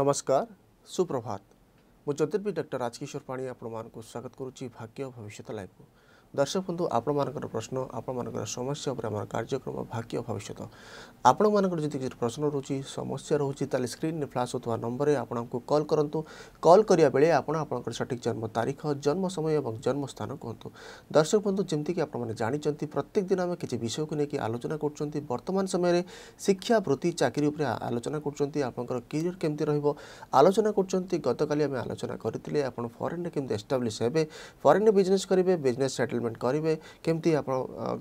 नमस्कार सुप्रभात मुझे ज्योतिर्पी डक्टर राजकिशोर पाणी आपण मूँ स्वागत करुच्ची भाग्य भविष्य लाइफ को ଦର୍ଶକ ବନ୍ଧୁ ଆପଣମାନଙ୍କର ପ୍ରଶ୍ନ ଆପଣମାନଙ୍କର ସମସ୍ୟା ଉପରେ ଆମର କାର୍ଯ୍ୟକ୍ରମ ଭାଗ୍ୟ ଭବିଷ୍ୟତ ଆପଣମାନଙ୍କର ଯଦି କିଛି ପ୍ରଶ୍ନ ରହୁଛି ସମସ୍ୟା ରହୁଛି ତାହେଲେ ସ୍କ୍ରିନ୍ରେ ଫ୍ଲାସ୍ ହେଉଥିବା ନମ୍ବରରେ ଆପଣଙ୍କୁ କଲ୍ କରନ୍ତୁ କଲ୍ କରିବା ବେଳେ ଆପଣ ଆପଣଙ୍କର ସଠିକ୍ ଜନ୍ମ ତାରିଖ ଜନ୍ମ ସମୟ ଏବଂ ଜନ୍ମସ୍ଥାନ କୁହନ୍ତୁ ଦର୍ଶକ ବନ୍ଧୁ ଯେମିତିକି ଆପଣମାନେ ଜାଣିଛନ୍ତି ପ୍ରତ୍ୟେକ ଦିନ ଆମେ କିଛି ବିଷୟକୁ ନେଇକି ଆଲୋଚନା କରୁଛନ୍ତି ବର୍ତ୍ତମାନ ସମୟରେ ଶିକ୍ଷା ବୃତ୍ତି ଚାକିରି ଉପରେ ଆଲୋଚନା କରୁଛନ୍ତି ଆପଣଙ୍କର କ୍ୟାରିୟର କେମିତି ରହିବ ଆଲୋଚନା କରୁଛନ୍ତି ଗତକାଲି ଆମେ ଆଲୋଚନା କରିଥିଲେ ଆପଣ ଫରେନ୍ରେ କେମିତି ଏଷ୍ଟାବ୍ଲିଶ୍ ହେବେ ଫରେନ୍ରେ ବିଜନେସ୍ କରିବେ ବିଜନେସ୍ ସେଟେଲ୍ ଇମ୍ପ୍ଲିମେଣ୍ଟ କରିବେ କେମିତି ଆପଣ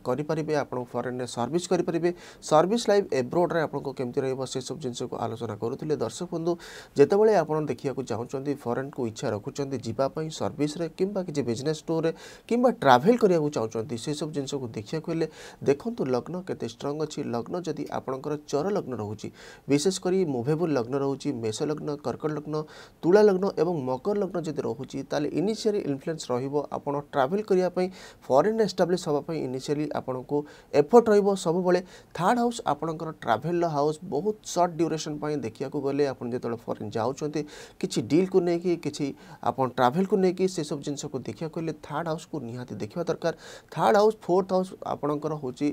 କରିପାରିବେ ଆପଣ ଫରେନ୍ରେ ସର୍ଭିସ୍ କରିପାରିବେ ସର୍ଭିସ୍ ଲାଇଫ୍ ଏବ୍ରୋଡ଼ରେ ଆପଣଙ୍କୁ କେମିତି ରହିବ ସେସବୁ ଜିନିଷକୁ ଆଲୋଚନା କରୁଥିଲେ ଦର୍ଶକ ବନ୍ଧୁ ଯେତେବେଳେ ଆପଣ ଦେଖିବାକୁ ଚାହୁଁଛନ୍ତି ଫରେନ୍କୁ ଇଚ୍ଛା ରଖୁଛନ୍ତି ଯିବା ପାଇଁ ସର୍ଭିସ୍ରେ କିମ୍ବା କିଛି ବିଜନେସ୍ ଟୁର୍ରେ କିମ୍ବା ଟ୍ରାଭେଲ୍ କରିବାକୁ ଚାହୁଁଛନ୍ତି ସେସବୁ ଜିନିଷକୁ ଦେଖିବାକୁ ହେଲେ ଦେଖନ୍ତୁ ଲଗ୍ନ କେତେ ଷ୍ଟ୍ରଙ୍ଗ ଅଛି ଲଗ୍ନ ଯଦି ଆପଣଙ୍କର ଚର ଲଗ୍ନ ରହୁଛି ବିଶେଷ କରି ମୁଭେବୁଲ୍ ଲଗ୍ନ ରହୁଛି ମେଷ ଲଗ୍ନ କର୍କଟ ଲଗ୍ନ ତୁଳା ଲଗ୍ନ ଏବଂ ମକର ଲଗ୍ନ ଯଦି ରହୁଛି ତାହେଲେ ଇନିସିଆରି ଇନଫ୍ଲୁଏନ୍ସ ରହିବ ଆପଣ ଟ୍ରାଭେଲ୍ କରିବା ପାଇଁ ଫରେନ୍ ଏଷ୍ଟାବ୍ଲିଶ୍ ହେବା ପାଇଁ ଇନିସିଆଲି ଆପଣଙ୍କୁ ଏଫର୍ଟ ରହିବ ସବୁବେଳେ ଥାର୍ଡ଼ ହାଉସ୍ ଆପଣଙ୍କର ଟ୍ରାଭେଲ୍ର ହାଉସ୍ ବହୁତ ସର୍ଟ ଡ୍ୟୁରେସନ୍ ପାଇଁ ଦେଖିବାକୁ ଗଲେ ଆପଣ ଯେତେବେଳେ ଫରେନ୍ ଯାଉଛନ୍ତି କିଛି ଡିଲ୍କୁ ନେଇକି କିଛି ଆପଣ ଟ୍ରାଭେଲ୍କୁ ନେଇକି ସେସବୁ ଜିନିଷକୁ ଦେଖିବାକୁ ହେଲେ ଥାର୍ଡ଼ ହାଉସ୍କୁ ନିହାତି ଦେଖିବା ଦରକାର ଥାର୍ଡ଼ ହାଉସ୍ ଫୋର୍ଥ ହାଉସ୍ ଆପଣଙ୍କର ହେଉଛି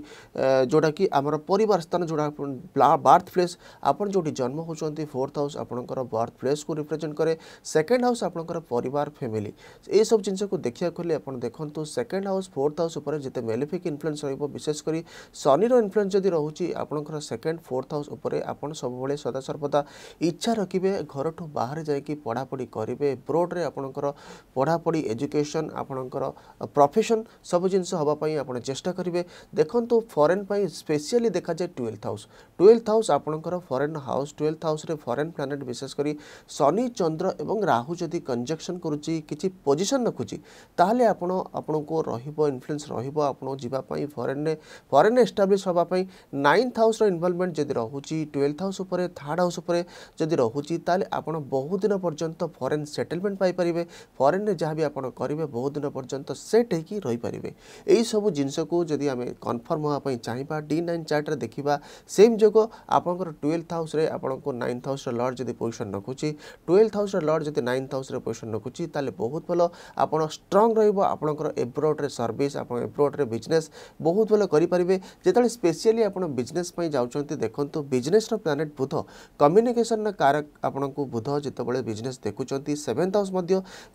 ଯେଉଁଟାକି ଆମର ପରିବାର ସ୍ଥାନ ଯେଉଁଟା ବାର୍ଥ ପ୍ଲେସ୍ ଆପଣ ଯେଉଁଠି ଜନ୍ମ ହେଉଛନ୍ତି ଫୋର୍ଥ ହାଉସ୍ ଆପଣଙ୍କର ବାର୍ଥ ପ୍ଲେସ୍କୁ ରିପ୍ରେଜେଣ୍ଟ କରେ ସେକେଣ୍ଡ ହାଉସ୍ ଆପଣଙ୍କର ପରିବାର ଫ୍ୟାମିଲି ଏସବୁ ଜିନିଷକୁ ଦେଖିବାକୁ ହେଲେ ଆପଣ ଦେଖନ୍ତୁ second second house fourth house ଉପରେ ଯେତେ ମେଲିଫିକ୍ ଇନଫ୍ଲୁଏନ୍ସ ରହିବ ବିଶେଷ କରି ଶନିର ଇନଫ୍ଲୁଏନ୍ସ ଯଦି ରହୁଛି ଆପଣଙ୍କର ସେକେଣ୍ଡ ଫୋର୍ଥ ହାଉସ୍ ଉପରେ ଆପଣ ସବୁବେଳେ ସଦାସର୍ବଦା ଇଚ୍ଛା ରଖିବେ ଘରଠୁ ବାହାରେ ଯାଇକି ପଢ଼ାପଢ଼ି କରିବେ ବ୍ରୋଡ଼ରେ ଆପଣଙ୍କର ପଢ଼ାପଢ଼ି ଏଜୁକେସନ୍ ଆପଣଙ୍କର ପ୍ରଫେସନ୍ ସବୁ ଜିନିଷ ହେବା ପାଇଁ ଆପଣ ଚେଷ୍ଟା କରିବେ ଦେଖନ୍ତୁ ଫରେନ୍ ପାଇଁ ସ୍ପେଶିଆଲି ଦେଖାଯାଏ ଟୁଏଲ୍ଥ ହାଉସ୍ ଟୁଏଲ୍ଥ ହାଉସ୍ ଆପଣଙ୍କର ଫରେନ୍ ହାଉସ୍ ଟୁଏଲ୍ଥ ହାଉସ୍ରେ ଫରେନ୍ ପ୍ଲାନେଟ୍ ବିଶେଷ କରି ଶନି ଚନ୍ଦ୍ର ଏବଂ ରାହୁ ଯଦି କଞ୍ଜକ୍ସନ୍ କରୁଛି କିଛି ପୋଜିସନ୍ ରଖୁଛି ତାହେଲେ ଆପଣ ଆପଣଙ୍କୁ ରହିବ ଇନଫ୍ଲୁଏନ୍ସ ରହିବ ଆପଣଙ୍କୁ ଯିବା ପାଇଁ ଫରେନ୍ରେ ଫରେନ୍ରେ ଏଷ୍ଟାବ୍ଲିଶ୍ ହେବା ପାଇଁ ନାଇନ୍ଥ ହାଉସ୍ର ଇନଭଲ୍ଭମେଣ୍ଟ ଯଦି ରହୁଛି ଟୁଏଲ୍ଥ ହାଉସ୍ ଉପରେ ଥାର୍ଡ଼ ହାଉସ୍ ଉପରେ ଯଦି ରହୁଛି ତାହେଲେ ଆପଣ ବହୁ ଦିନ ପର୍ଯ୍ୟନ୍ତ ଫରେନ୍ ସେଟେଲମେଣ୍ଟ ପାଇପାରିବେ ଫରେନ୍ରେ ଯାହା ବି ଆପଣ କରିବେ ବହୁ ଦିନ ପର୍ଯ୍ୟନ୍ତ ସେଟ୍ ହେଇକି ରହିପାରିବେ ଏହିସବୁ ଜିନିଷକୁ ଯଦି ଆମେ କନଫର୍ମ ହେବା ପାଇଁ ଚାହିଁବା ଡି ନାଇନ୍ ଚାର୍ଟରେ ଦେଖିବା ସେମ୍ ଯୋଗ ଆପଣଙ୍କର ଟୁଏଲ୍ଥ ହାଉସ୍ରେ ଆପଣଙ୍କୁ ନାଇନ୍ଥ ହାଉସ୍ର ଲର୍ଡ଼ ଯଦି ପୋଜିସନ୍ ରଖୁଛି ଟୁଏଲ୍ଥ ହାଉସ୍ର ଲର୍ଡ଼ ଯଦି ନାଇନ୍ଥ ହାଉସ୍ରେ ପୋଜିସନ୍ ରଖୁଛି ତାହେଲେ ବହୁତ ଭଲ ଆପଣ ଷ୍ଟ୍ରଙ୍ଗ ରହିବ ଆପଣଙ୍କର ଏବ୍ରଡ଼ରେ सर्विस आप एम्प्लयटे बिजनेस बहुत भले करेंगे जिते स्पेसीआली आप बिजनेस जाऊँ देखते बिजनेस प्लानेट बुध कम्युनिकेसन कारक आपको बुध जिते बिजनेस देखुं seventh house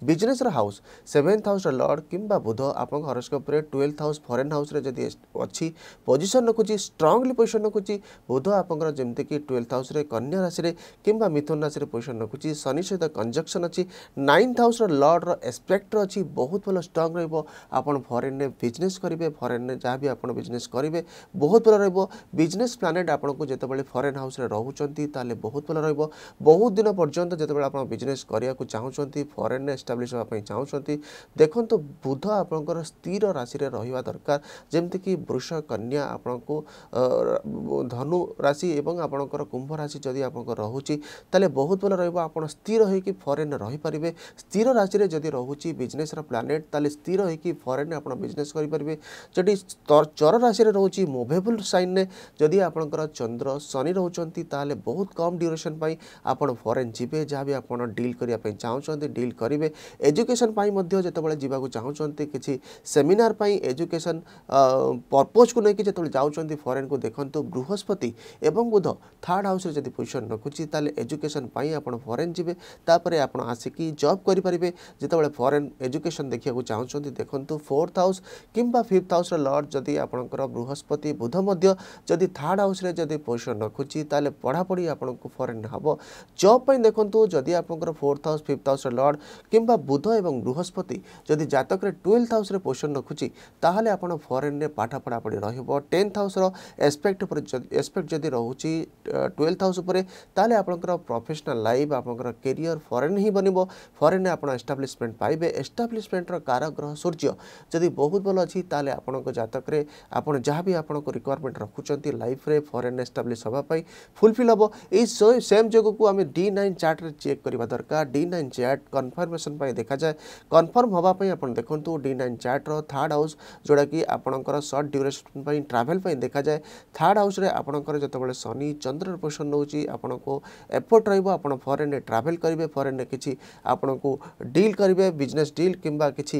business house seventh house lord कि बुध आप horoscope twelfth house foreign house जदि अच्छी पोजिशन रखुच्छी स्ट्रंगली पोजिशन रखुच्छी बुध आपंकर जमीक ट्वेल्थ हाउस कन्या राशि कि मिथुन राशि पोजिशन रखुच्छी शनि सहित कंजक्शन अच्छी नाइन्थ हाउस लर्ड्र एस्पेक्ट अच्छी बहुत भल स्ट्रंग रोक ଫରେନ୍ରେ ବିଜନେସ୍ କରିବେ ଫରେନ୍ରେ ଯାହା ବି ଆପଣ ବିଜନେସ୍ କରିବେ ବହୁତ ଭଲ ରହିବ ବିଜନେସ୍ ପ୍ଲାନେଟ୍ ଆପଣଙ୍କୁ ଯେତେବେଳେ ଫରେନ୍ ହାଉସ୍ରେ ରହୁଛନ୍ତି ତାହେଲେ ବହୁତ ଭଲ ରହିବ ବହୁତ ଦିନ ପର୍ଯ୍ୟନ୍ତ ଯେତେବେଳେ ଆପଣ ବିଜନେସ୍ କରିବାକୁ ଚାହୁଁଛନ୍ତି ଫରେନ୍ରେ ଏଷ୍ଟାବ୍ଲିଶ୍ ହେବା ପାଇଁ ଚାହୁଁଛନ୍ତି ଦେଖନ୍ତୁ ବୁଧ ଆପଣଙ୍କର ସ୍ଥିର ରାଶିରେ ରହିବା ଦରକାର ଯେମିତିକି ବୃଷ କନ୍ୟା ଆପଣଙ୍କୁ ଧନୁ ରାଶି ଏବଂ ଆପଣଙ୍କର କୁମ୍ଭ ରାଶି ଯଦି ଆପଣଙ୍କର ରହୁଛି ତାହେଲେ ବହୁତ ଭଲ ରହିବ ଆପଣ ସ୍ଥିର ହୋଇକି ଫରେନ୍ ରହିପାରିବେ ସ୍ଥିର ରାଶିରେ ଯଦି ରହୁଛି ବିଜନେସ୍ର ପ୍ଲାନେଟ୍ ତାହେଲେ ସ୍ଥିର ହୋଇକି ଫରେନ୍ ରେ ଆପଣ ବିଜନେସ୍ କରିପାରିବେ ଯଦି ଚର ରାଶିରେ ରହୁଛି ମୁଭେବୁଲ୍ ସାଇନ୍ରେ ଯଦି ଆପଣଙ୍କର ଚନ୍ଦ୍ର ଶନି ରହୁଛନ୍ତି ତାହେଲେ ବହୁତ କମ୍ ଡ୍ୟୁରେସନ୍ ପାଇଁ ଆପଣ ଫରେନ୍ ଯିବେ ଯାହା ବି ଆପଣ ଡିଲ୍ କରିବା ପାଇଁ ଚାହୁଁଛନ୍ତି ଡିଲ୍ କରିବେ ଏଜୁକେସନ୍ ପାଇଁ ମଧ୍ୟ ଯେତେବେଳେ ଯିବାକୁ ଚାହୁଁଛନ୍ତି କିଛି ସେମିନାର ପାଇଁ ଏଜୁକେସନ୍ ପର୍ପୋଜ୍କୁ ନେଇକି ଯେତେବେଳେ ଯାଉଛନ୍ତି ଫରେନ୍କୁ ଦେଖନ୍ତୁ ବୃହସ୍ପତି ଏବଂ ବୁଧ ଥାର୍ଡ଼ ହାଉସ୍ରେ ଯଦି ପୋଜିସନ୍ ରଖୁଛି ତାହେଲେ ଏଜୁକେସନ୍ ପାଇଁ ଆପଣ ଫରେନ୍ ଯିବେ ତାପରେ ଆପଣ ଆସିକି ଜବ୍ କରିପାରିବେ ଯେତେବେଳେ ଫରେନ୍ ଏଜୁକେସନ୍ ଦେଖିବାକୁ ଚାହୁଁଛନ୍ତି ଦେଖନ୍ତୁ ফোর্থ হাউস কিংবা ফিফ্থ হাউসর লর্ড যদি আপনার বৃহস্পতি বুধ মধ্য যদি থার্ড হাউসে যদি পজিশন রখুছি তাহলে পড়াপড়ি আপনার ফরেন হব জব পাই দেখুন যদি আপনার ফোর্থ হাউস ফিফ্থ হাউসর লর্ড কিংবা বুধ এবং বৃহস্পতি যদি জাতকরে টুয়েলভ হাউসে পজিশন রখুছি তাহলে আপনার ফরেন্রে পাঠ পড়াপড়ি রহব টেন্থ হাউসর এসপেক্ট উপরে এসপেক্ট যদি রহুছি টুয়েলভ হাউস উপরে তাহলে আপনার প্রফেসনাল লাইফ আপনার কেরিয়র ফরেন হি বনব ফরেন আপনার এস্টাব্লিশমেন্ট পাইবে এস্টাব্লিশমেন্টর কারগ্রহ সূর্য ଯଦି ବହୁତ ଭଲ ଅଛି ତାହେଲେ ଆପଣଙ୍କ ଜାତକରେ ଆପଣ ଯାହା ବି ଆପଣଙ୍କ ରିକ୍ୱାରମେଣ୍ଟ ରଖୁଛନ୍ତି ଲାଇଫ୍ରେ ଫରେନ୍ ଏଷ୍ଟାବ୍ଲିଶ୍ ହେବା ପାଇଁ ଫୁଲଫିଲ୍ ହେବ ଏଇ ସେମ୍ ଯୋଗକୁ ଆମେ ଡି ନାଇନ୍ ଚାର୍ଟରେ ଚେକ୍ କରିବା ଦରକାର ଡି ନାଇନ୍ ଚାର୍ଟ କନଫର୍ମେସନ୍ ପାଇଁ ଦେଖାଯାଏ କନଫର୍ମ ହେବା ପାଇଁ ଆପଣ ଦେଖନ୍ତୁ ଡି ନାଇନ୍ ଚାର୍ଟର ଥାର୍ଡ଼ ହାଉସ୍ ଯେଉଁଟାକି ଆପଣଙ୍କର ସର୍ଟ ଡ୍ୟୁରେସନ୍ ପାଇଁ ଟ୍ରାଭେଲ୍ ପାଇଁ ଦେଖାଯାଏ ଥାର୍ଡ଼ ହାଉସ୍ରେ ଆପଣଙ୍କର ଯେତେବେଳେ ଶନି ଚନ୍ଦ୍ରର ପୋଜିସନ୍ ନେଉଛି ଆପଣଙ୍କୁ ଏପଟ ରହିବ ଆପଣ ଫରେନ୍ରେ ଟ୍ରାଭେଲ୍ କରିବେ ଫରେନ୍ରେ କିଛି ଆପଣଙ୍କୁ ଡିଲ୍ କରିବେ ବିଜନେସ୍ ଡିଲ୍ କିମ୍ବା କିଛି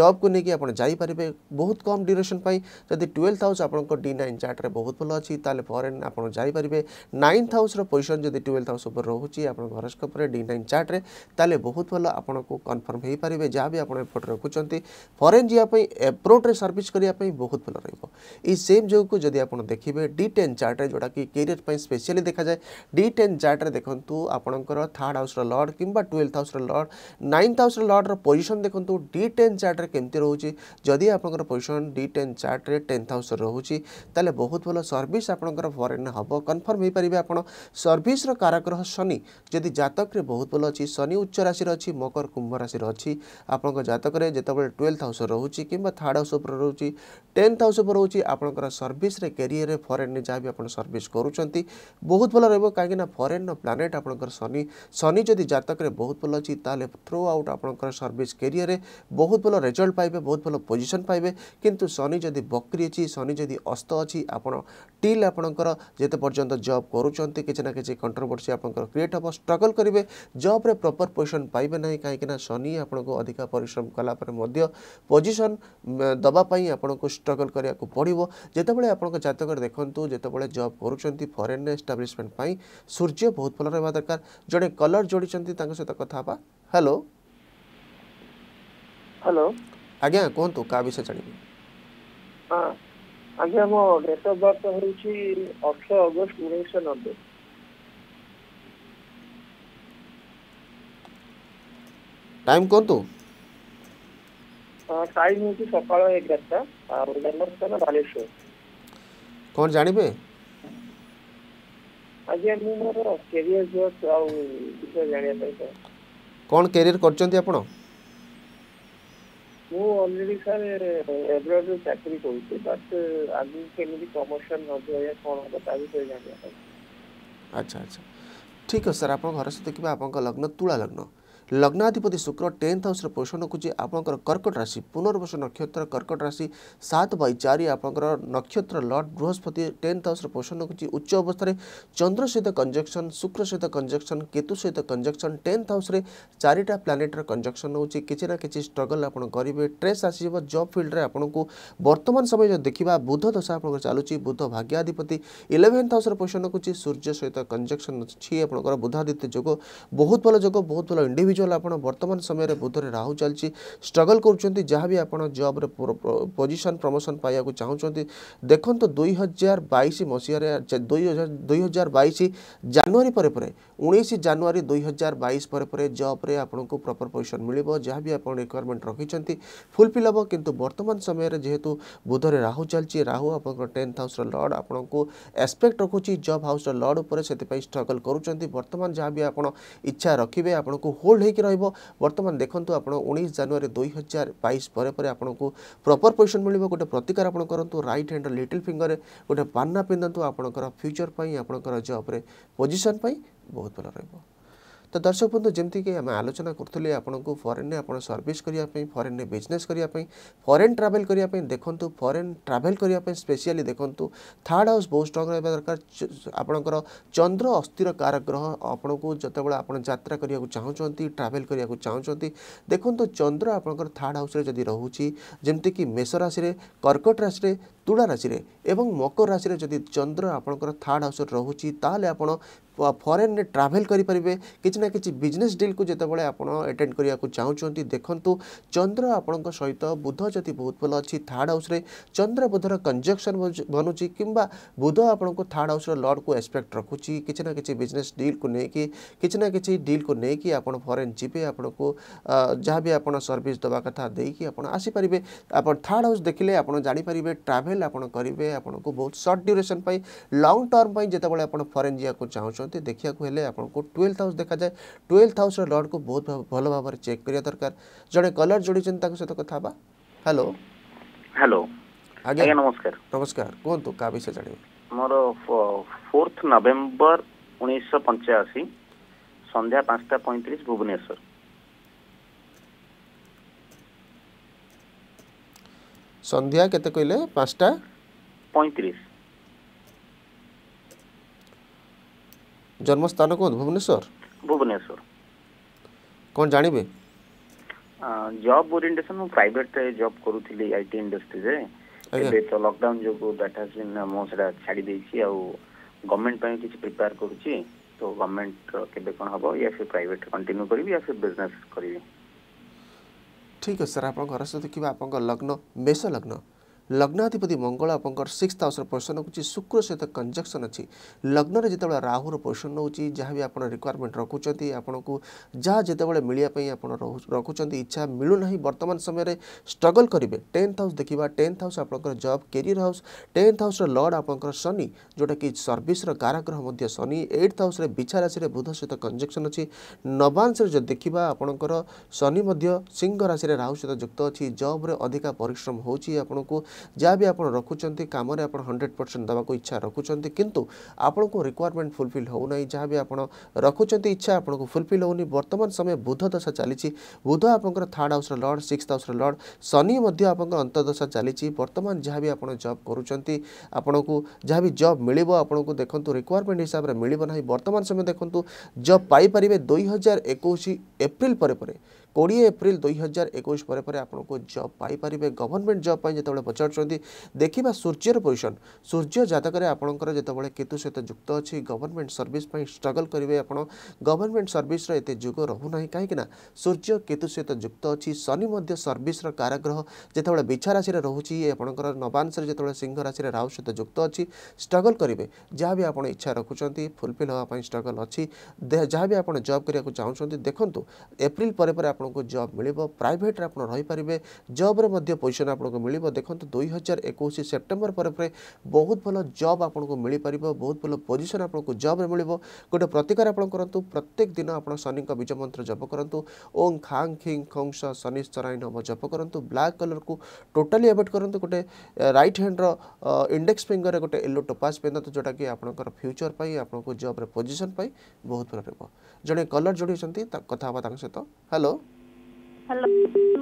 ଜବ୍କୁ ନେଇ ନେଇକି ଆପଣ ଯାଇପାରିବେ ବହୁତ କମ୍ ଡ୍ୟୁରେସନ୍ ପାଇଁ ଯଦି ଟୁଏଲ୍ଥ ହାଉସ୍ ଆପଣଙ୍କ ଡି ନାଇନ୍ ଚାର୍ଟରେ ବହୁତ ଭଲ ଅଛି ତାହେଲେ ଫରେନ୍ ଆପଣ ଯାଇପାରିବେ ନାଇନ୍ଥ ହାଉସ୍ର ପୋଜିସନ୍ ଯଦି ଟୁଏଲ୍ଥ ହାଉସ୍ ଉପରେ ରହୁଛି ଆପଣଙ୍କ ହରସ୍କୋପରେ ଡି ନାଇନ୍ ଚାର୍ଟରେ ତାହେଲେ ବହୁତ ଭଲ ଆପଣଙ୍କୁ କନଫର୍ମ ହୋଇପାରିବେ ଯାହା ବି ଆପଣ ଏପଟ ରଖୁଛନ୍ତି ଫରେନ୍ ଯିବା ପାଇଁ ଏବ୍ରୋଡ଼ରେ ସର୍ଭିସ୍ କରିବା ପାଇଁ ବହୁତ ଭଲ ରହିବ ଏଇ ସେମ୍ ଯୋଗୁକୁ ଯଦି ଆପଣ ଦେଖିବେ ଡି ଟେନ୍ ଚାର୍ଟରେ ଯେଉଁଟାକି କ୍ୟାରିୟର ପାଇଁ ସ୍ପେଶିଆଲି ଦେଖାଯାଏ ଡି ଟେନ୍ ଚାର୍ଟରେ ଦେଖନ୍ତୁ ଆପଣଙ୍କର ଥାର୍ଡ଼ ହାଉସ୍ର ଲର୍ଡ଼ କିମ୍ବା ଟୁଏଲ୍ଥ ହାଉସ୍ର ଲର୍ଡ଼ ନାଇନ୍ଥ ହାଉସ୍ର ଲର୍ଡ଼ର ପୋଜିସନ୍ ଦେଖନ୍ତୁ ଡି ଟେନ୍ ଚାର୍ଟରେ କେମିତି ରହୁଛି রয়েছে যদি আপনার পজিশন ডি টেন চার্টে টেন্থ হাউস রয়েছে তাহলে বহুত ভাল সর্ভিস আপনার ফরেন হব কনফর্ম হয়ে পারে আপনার সর্ভিসর কারাগ্রহ শনি যদি জাতকরে বহুত ভাল অনেক শনি উচ্চ রাশির অনেক মকর কুম্ভ রাশির অনেক আপনার জাতকরে যেতবে টুয়েলভ হাউস রয়েছে কিংবা থার্ড হাউস উপরে রয়েছে টেন্থ হাউস উপরে রয়েছে আপনার সর্ভিসরে ক্যারিয়র ফরেন্রে যা বি আপনার সর্ভিস করছেন বহুত ভাল রহব কিনা ফরেন্র প্লানেট আপনার শনি শনি যদি জাতকরে বহুত ভাল অনেক তাহলে থ্রু আউট আপনার সর্ভিস ক্যারিয়র বহুত ভাল রেজল্ট পাইবে ପାଇବେ ବହୁତ ଭଲ ପୋଜିସନ୍ ପାଇବେ କିନ୍ତୁ ଶନି ଯଦି ବକ୍ରି ଅଛି ଶନି ଯଦି ଅସ୍ତ ଅଛି ଆପଣ ଟିଲ୍ ଆପଣଙ୍କର ଯେତେ ପର୍ଯ୍ୟନ୍ତ ଜବ୍ କରୁଛନ୍ତି କିଛି ନା କିଛି କଣ୍ଟ୍ରୋଭର୍ସି ଆପଣଙ୍କର କ୍ରିଏଟ୍ ହେବ ଷ୍ଟ୍ରଗଲ୍ କରିବେ ଜବ୍ରେ ପ୍ରପର୍ ପୋଜିସନ୍ ପାଇବେ ନାହିଁ କାହିଁକିନା ଶନି ଆପଣଙ୍କୁ ଅଧିକା ପରିଶ୍ରମ କଲା ପରେ ମଧ୍ୟ ପୋଜିସନ୍ ଦେବା ପାଇଁ ଆପଣଙ୍କୁ ଷ୍ଟ୍ରଗଲ୍ କରିବାକୁ ପଡ଼ିବ ଯେତେବେଳେ ଆପଣଙ୍କ ଜାତକରେ ଦେଖନ୍ତୁ ଯେତେବେଳେ ଜବ୍ କରୁଛନ୍ତି ଫରେନ୍ ଏଷ୍ଟାବ୍ଲିଶମେଣ୍ଟ ପାଇଁ ସୂର୍ଯ୍ୟ ବହୁତ ଭଲ ରହିବା ଦରକାର ଜଣେ କଲର୍ ଯୋଡ଼ିଛନ୍ତି ତାଙ୍କ ସହିତ କଥା ହେବା ହ୍ୟାଲୋ ହ୍ୟାଲୋ ଆଜ୍ଞା କୁହନ୍ତୁ କାହା ବିଷୟ ଜାଣିବେ ଆଜ୍ଞା ମୋ ଡେଟ୍ ଅଫ୍ ବର୍ଥ ହେଉଛି ଅଠର ଅଗଷ୍ଟ ଉଣେଇଶହ ନବେ ଟାଇମ୍ କୁହନ୍ତୁ ଟାଇମ୍ ହେଉଛି ସକାଳ ଏଗାରଟା ଆଉ ଜନ୍ମସ୍ଥାନ ବାଲେଶ୍ୱର କ'ଣ ଜାଣିବେ ଆଜ୍ଞା ମୁଁ ମୋର କ୍ୟାରିୟର ଆଉ ବିଷୟ ଜାଣିବା ପାଇଁ କ'ଣ କ୍ୟାରିୟର କରିଛନ୍ତି ଆପଣ ମୁଁ ଅଲରେଡି ସାର୍ ଏବ୍ରଡରେ ଚାକିରି କରୁଛି ବଟ୍ ଆଗକୁ କେମିତି ପ୍ରମୋସନ୍ ହେବ ଏହା କ'ଣ ହେବ ତା ବିଷୟରେ ଜାଣିବା ପାଇଁ ଆଚ୍ଛା ଆଚ୍ଛା ଠିକ୍ ଅଛି ସାର୍ ଆପଣଙ୍କ ଘର ସହିତ ଦେଖିବା ଆପଣଙ୍କ ଲଗ୍ନ ତୁଳା ଲଗ୍ନ ଲଗ୍ନାଧିପତି ଶୁକ୍ର ଟେନ୍ଥ ହାଉସ୍ରେ ପୋଷଣ ରଖୁଛି ଆପଣଙ୍କର କର୍କଟ ରାଶି ପୁନର୍ବସ ନକ୍ଷତ୍ର କର୍କଟ ରାଶି ସାତ ବାଇ ଚାରି ଆପଣଙ୍କର ନକ୍ଷତ୍ର ଲଟ୍ ବୃହସ୍ପତି ଟେନ୍ଥ ହାଉସ୍ରେ ପୋଷଣ ରଖୁଛି ଉଚ୍ଚ ଅବସ୍ଥାରେ ଚନ୍ଦ୍ର ସହିତ କଞ୍ଜକ୍ସନ୍ ଶୁକ୍ର ସହିତ କଞ୍ଜକ୍ସନ୍ କେତୁ ସହିତ କଞ୍ଜକ୍ସନ୍ ଟେନ୍ଥ ହାଉସ୍ରେ ଚାରିଟା ପ୍ଲାନେଟ୍ର କଞ୍ଜକ୍ସନ୍ ହେଉଛି କିଛି ନା କିଛି ଷ୍ଟ୍ରଗଲ୍ ଆପଣ କରିବେ ଟ୍ରେସ୍ ଆସିଯିବ ଜବ୍ ଫିଲ୍ଡରେ ଆପଣଙ୍କୁ ବର୍ତ୍ତମାନ ସମୟ ଯଦି ଦେଖିବା ବୁଧ ଦଶା ଆପଣଙ୍କର ଚାଲୁଛି ବୁଧ ଭାଗ୍ୟାଧିପତି ଇଲେଭେନ୍ଥ ହାଉସ୍ରେ ପୋଷଣ ରଖୁଛି ସୂର୍ଯ୍ୟ ସହିତ କଞ୍ଜକ୍ସନ୍ ଅଛି ଆପଣଙ୍କର ବୁଧାଦିତ୍ୟ ଯୋଗ ବହୁତ ଭଲ ଯୋଗ ବହୁତ ଭଲ ଇଣ୍ଡିଭିଜୁଆଲ୍ জল আপনার বর্তমান সময়ের বুধরে রাহু চালছি স্ট্রগল করছেন যা বি আপনার জব্র পজিশন প্রমোশন পাইয়া চাহুমান দেখুন দুই হাজার বাইশ মশায় দুই হাজার বাইশ জানুয়ারি পরে পরে ଉଣେଇଶ ଜାନୁଆରୀ ଦୁଇ ହଜାର ବାଇଶ ପରେ ପରେ ଜବ୍ରେ ଆପଣଙ୍କୁ ପ୍ରପର୍ ପୋଜିସନ୍ ମିଳିବ ଯାହା ବି ଆପଣ ରିକ୍ୱାରମେଣ୍ଟ ରଖିଛନ୍ତି ଫୁଲଫିଲ୍ ହେବ କିନ୍ତୁ ବର୍ତ୍ତମାନ ସମୟରେ ଯେହେତୁ ବୁଧରେ ରାହୁ ଚାଲିଛି ରାହୁ ଆପଣଙ୍କ ଟେନ୍ଥ ହାଉସ୍ର ଲର୍ଡ଼ ଆପଣଙ୍କୁ ଏକ୍ସପେକ୍ଟ ରଖୁଛି ଜବ୍ ହାଉସ୍ର ଲର୍ଡ଼ ଉପରେ ସେଥିପାଇଁ ଷ୍ଟ୍ରଗଲ୍ କରୁଛନ୍ତି ବର୍ତ୍ତମାନ ଯାହା ବି ଆପଣ ଇଚ୍ଛା ରଖିବେ ଆପଣଙ୍କୁ ହୋଲ୍ଡ ହୋଇକି ରହିବ ବର୍ତ୍ତମାନ ଦେଖନ୍ତୁ ଆପଣ ଉଣେଇଶ ଜାନୁଆରୀ ଦୁଇ ହଜାର ବାଇଶ ପରେ ପରେ ଆପଣଙ୍କୁ ପ୍ରପର୍ ପୋଜିସନ୍ ମିଳିବ ଗୋଟେ ପ୍ରତିକାର ଆପଣ କରନ୍ତୁ ରାଇଟ୍ ହ୍ୟାଣ୍ଡର ଲିଟିଲ୍ ଫିଙ୍ଗରରେ ଗୋଟେ ପାନ୍ନା ପିନ୍ଧନ୍ତୁ ଆପଣଙ୍କର ଫ୍ୟୁଚର୍ ପାଇଁ ଆପଣଙ୍କର ଜବ୍ରେ ପୋଜିସନ୍ ପାଇଁ ବହୁତ ଭଲ ରହିବ ତ ଦର୍ଶକ ବନ୍ଧୁ ଯେମିତିକି ଆମେ ଆଲୋଚନା କରୁଥିଲେ ଆପଣଙ୍କୁ ଫରେନ୍ରେ ଆପଣ ସର୍ଭିସ୍ କରିବା ପାଇଁ ଫରେନ୍ରେ ବିଜନେସ୍ କରିବା ପାଇଁ ଫରେନ୍ ଟ୍ରାଭେଲ୍ କରିବା ପାଇଁ ଦେଖନ୍ତୁ ଫରେନ୍ ଟ୍ରାଭେଲ୍ କରିବା ପାଇଁ ସ୍ପେଶିଆଲି ଦେଖନ୍ତୁ ଥାର୍ଡ଼ ହାଉସ୍ ବହୁତ ଷ୍ଟ୍ରଙ୍ଗ ରହିବା ଦରକାର ଆପଣଙ୍କର ଚନ୍ଦ୍ର ଅସ୍ଥିର କାର ଗ୍ରହ ଆପଣଙ୍କୁ ଯେତେବେଳେ ଆପଣ ଯାତ୍ରା କରିବାକୁ ଚାହୁଁଛନ୍ତି ଟ୍ରାଭେଲ୍ କରିବାକୁ ଚାହୁଁଛନ୍ତି ଦେଖନ୍ତୁ ଚନ୍ଦ୍ର ଆପଣଙ୍କର ଥାର୍ଡ଼ ହାଉସ୍ରେ ଯଦି ରହୁଛି ଯେମିତିକି ମେଷ ରାଶିରେ କର୍କଟ ରାଶିରେ ତୁଳା ରାଶିରେ ଏବଂ ମକର ରାଶିରେ ଯଦି ଚନ୍ଦ୍ର ଆପଣଙ୍କର ଥାର୍ଡ଼ ହାଉସ୍ରେ ରହୁଛି ତାହେଲେ ଆପଣ ଫରେନ୍ରେ ଟ୍ରାଭେଲ୍ କରିପାରିବେ କିଛି ନା କିଛି ବିଜନେସ୍ ଡିଲ୍କୁ ଯେତେବେଳେ ଆପଣ ଆଟେଣ୍ଡ କରିବାକୁ ଚାହୁଁଛନ୍ତି ଦେଖନ୍ତୁ ଚନ୍ଦ୍ର ଆପଣଙ୍କ ସହିତ ବୁଧ ଯଦି ବହୁତ ଭଲ ଅଛି ଥାର୍ଡ଼ ହାଉସ୍ରେ ଚନ୍ଦ୍ର ବୁଧର କଞ୍ଜକ୍ସନ୍ ବନୁଛି କିମ୍ବା ବୁଧ ଆପଣଙ୍କୁ ଥାର୍ଡ଼ ହାଉସ୍ର ଲର୍ଡ଼କୁ ଏକ୍ସପେକ୍ଟ ରଖୁଛି କିଛି ନା କିଛି ବିଜନେସ୍ ଡିଲ୍କୁ ନେଇକି କିଛି ନା କିଛି ଡିଲ୍କୁ ନେଇକି ଆପଣ ଫରେନ୍ ଯିବେ ଆପଣଙ୍କୁ ଯାହା ବି ଆପଣ ସର୍ଭିସ୍ ଦେବା କଥା ଦେଇକି ଆପଣ ଆସିପାରିବେ ଆପଣ ଥାର୍ଡ଼ ହାଉସ୍ ଦେଖିଲେ ଆପଣ ଜାଣିପାରିବେ ଟ୍ରାଭେଲ୍ ହେଲେ ଆପଣ କରିବେ ଆପଣଙ୍କୁ ବହୁତ ସର୍ଟ ଡ୍ୟୁରେସନ୍ ପାଇଁ ଲଙ୍ଗ ଟର୍ମ ପାଇଁ ଯେତେବେଳେ ଆପଣ ଫରେନ୍ ଯିବାକୁ ଚାହୁଁଛନ୍ତି ଦେଖିବାକୁ ହେଲେ ଆପଣଙ୍କୁ ଟୁଏଲ୍ଥ ହାଉସ୍ ଦେଖାଯାଏ ଟୁଏଲ୍ଥ ହାଉସ୍ର ଲର୍ଡ଼କୁ ବହୁତ ଭଲ ଭାବରେ ଚେକ୍ କରିବା ଦରକାର ଜଣେ କଲର୍ ଯୋଡ଼ିଛନ୍ତି ତାଙ୍କ ସହିତ କଥା ହେବା ହ୍ୟାଲୋ ହ୍ୟାଲୋ ଆଜ୍ଞା ନମସ୍କାର ନମସ୍କାର କୁହନ୍ତୁ କାହା ବିଷୟ ଜାଣିବେ ମୋର ଫୋର୍ଥ ନଭେମ୍ବର ଉଣେଇଶହ ପଞ୍ଚାଅଶୀ ସନ୍ଧ୍ୟା ପାଞ୍ଚଟା ପଇଁତିରିଶ ଭୁବନେଶ୍ୱର সন্ধ্যা কেতে কইলে পাঁচটা পঁয়ত্রিশ জন্মস্থান কোথাও ভুবনেশ্বর ভুবনেশ্বর কোন জানিবে জব ওরিয়েন্টেশন মু প্রাইভেট জব করুଥିଲି আইটি ইন্ডাস্ট্রিরে ଏବେ ତ ଲକଡାଉନ୍ ଯୋଗୁଁ ଦ୍ୟାଟ୍ ହାଜ୍ ବିନ୍ ମୁଁ ସେଟା ଛାଡ଼ି ଦେଇଛି ଆଉ ଗଭର୍ଣ୍ଣମେଣ୍ଟ ପାଇଁ କିଛି ପ୍ରିପେୟାର କରୁଛି ତ ଗଭର୍ଣ୍ଣମେଣ୍ଟ କେବେ କ'ଣ ହବ ୟା ଫିର୍ ପ୍ରାଇଭେଟ୍ କଣ୍ଟିନ୍ୟୁ କରିବି ୟା ଫିର୍ ବିଜନେସ୍ କରିବି ठीक है सर आप घर से तो कि लग्न मेष लग्न ଲଗ୍ନାଧିପତି ମଙ୍ଗଳ ଆପଣଙ୍କର ସିକ୍ସ ହାଉସ୍ର ପୋଜିସନ୍ ରଖୁଛି ଶୁକ୍ର ସହିତ କଞ୍ଜକ୍ସନ୍ ଅଛି ଲଗ୍ନରେ ଯେତେବେଳେ ରାହୁର ପୋଜିସନ୍ ରହୁଛି ଯାହା ବି ଆପଣ ରିକ୍ୱାରମେଣ୍ଟ ରଖୁଛନ୍ତି ଆପଣଙ୍କୁ ଯାହା ଯେତେବେଳେ ମିଳିବା ପାଇଁ ଆପଣ ରଖୁଛନ୍ତି ଇଚ୍ଛା ମିଳୁନାହିଁ ବର୍ତ୍ତମାନ ସମୟରେ ଷ୍ଟ୍ରଗଲ୍ କରିବେ ଟେନ୍ଥ ହାଉସ୍ ଦେଖିବା ଟେନ୍ଥ ହାଉସ୍ ଆପଣଙ୍କର ଜବ୍ କ୍ୟାରିୟର୍ ହାଉସ୍ ଟେନ୍ଥ ହାଉସ୍ର ଲର୍ଡ଼ ଆପଣଙ୍କର ଶନି ଯେଉଁଟାକି ସର୍ଭିସ୍ର କାରାଗ୍ରହ ମଧ୍ୟ ଶନି ଏଇଟ୍ଥ ହାଉସ୍ରେ ବିଛା ରାଶିରେ ବୁଧ ସହିତ କଞ୍ଜକ୍ସନ୍ ଅଛି ନବାଂଶରେ ଯଦି ଦେଖିବା ଆପଣଙ୍କର ଶନି ମଧ୍ୟ ସିଂହ ରାଶିରେ ରାହୁ ସହିତ ଯୁକ୍ତ ଅଛି ଜବ୍ରେ ଅଧିକା ପରିଶ୍ରମ ହେଉଛି ଆପଣଙ୍କୁ जहाँ भी आप रखुंट कम हंड्रेड परसेंट देवाक इच्छा रखुंट कितु आपण को रिक्वयरमेंट फुलफिल होना जहाँ भी आप रखुंट इच्छा आपको फुलफिल होनी बर्तमान समय बुध दशा चली बुध आप third house lord six house lord Shani आप अंतशा चली बर्तमान जहाँ भी आप जब करूँ जहाँ भी जब मिल आपको देखते रिक्वयरमेंट हिसाब से मिल ना बर्तमान समय देखो जब पाइपर दुई हजार एक एप्रिल पर কোড়িয়ে এপ্রিল দুই হাজার একুশ পরে পরে আপনার জব পাইপারে গভর্নমেন্ট জব পাই যেতবে পচারুচ্ছেন দেখা সূর্যর পজিশন সূর্য জাতকরে আপনার যেতবে কেতু সহ যুক্ত অছি গভর্নমেন্ট সর্ভিস পাই স্ট্রগল করবে আপনার গভর্নমেন্ট সর্ভিসর এতে যুগ রহুনা কাইকি না সূর্য কেতু সহ যুক্ত অছি শনি মধ্য সর্ভিসর কারাগ্রহ যেতবে বিছা রাশি রয়েছে আপনার নবাংশে যেতবে সিংহ রাশি রাহু সহ যুক্ত অছি স্ট্রগল করবে যা বি আপনার ইচ্ছা রাখুচার ফুলফিল হওয়া স্ট্রগল অছি যা বি আপনার জব করা চাহুমান দেখুন এপ্রিল পরে পরে ଆପଣଙ୍କୁ ଜବ୍ ମିଳିବ ପ୍ରାଇଭେଟ୍ରେ ଆପଣ ରହିପାରିବେ ଜବ୍ରେ ମଧ୍ୟ ପୋଜିସନ୍ ଆପଣଙ୍କୁ ମିଳିବ ଦେଖନ୍ତୁ ଦୁଇ ହଜାର ଏକୋଇଶ ସେପ୍ଟେମ୍ବର ପରେ ପରେ ବହୁତ ଭଲ ଜବ୍ ଆପଣଙ୍କୁ ମିଳିପାରିବ ବହୁତ ଭଲ ପୋଜିସନ୍ ଆପଣଙ୍କୁ ଜବ୍ରେ ମିଳିବ ଗୋଟେ ପ୍ରତିକାର ଆପଣ କରନ୍ତୁ ପ୍ରତ୍ୟେକ ଦିନ ଆପଣ ଶନିଙ୍କ ବୀଜ ମନ୍ତ୍ର ଜପ କରନ୍ତୁ ଓଂ ଖାଂ ଖିଂ ଖଂ ସ ଶନି ଚରାଇ ନମ ଜପ କରନ୍ତୁ ବ୍ଲାକ୍ କଲର୍କୁ ଟୋଟାଲି ଆଭଏଡ଼୍ କରନ୍ତୁ ଗୋଟେ ରାଇଟ୍ ହ୍ୟାଣ୍ଡର ଇଣ୍ଡେକ୍ସ ଫିଙ୍ଗରରେ ଗୋଟେ ୟେଲୋ ଟୋପାସ୍ ପିନ୍ଧନ୍ତୁ ଯେଉଁଟାକି ଆପଣଙ୍କର ଫ୍ୟୁଚର୍ ପାଇଁ ଆପଣଙ୍କୁ ଜବ୍ରେ ପୋଜିସନ୍ ପାଇଁ ବହୁତ ଭଲ ରହିବ ଜଣେ କଲର୍ ଯୋଡ଼ି ଅଛନ୍ତି କଥା ହେବା ତାଙ୍କ ସହିତ ହ୍ୟାଲୋ ହ୍ୟାଲୋ